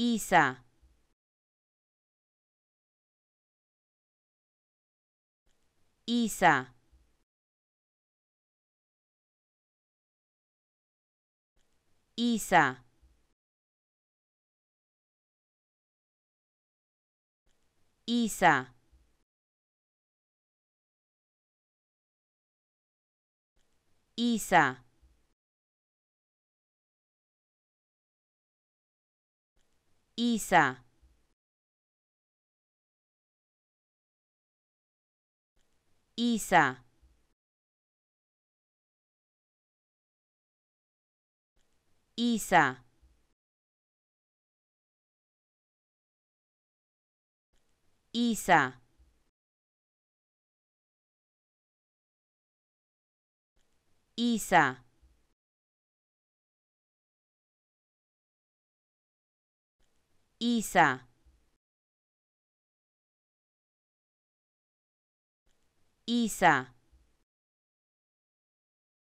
Isa. Isa. Isa. Isa. Isa. Isa. Isa. Isa. Isa. Isa. Isa. Isa.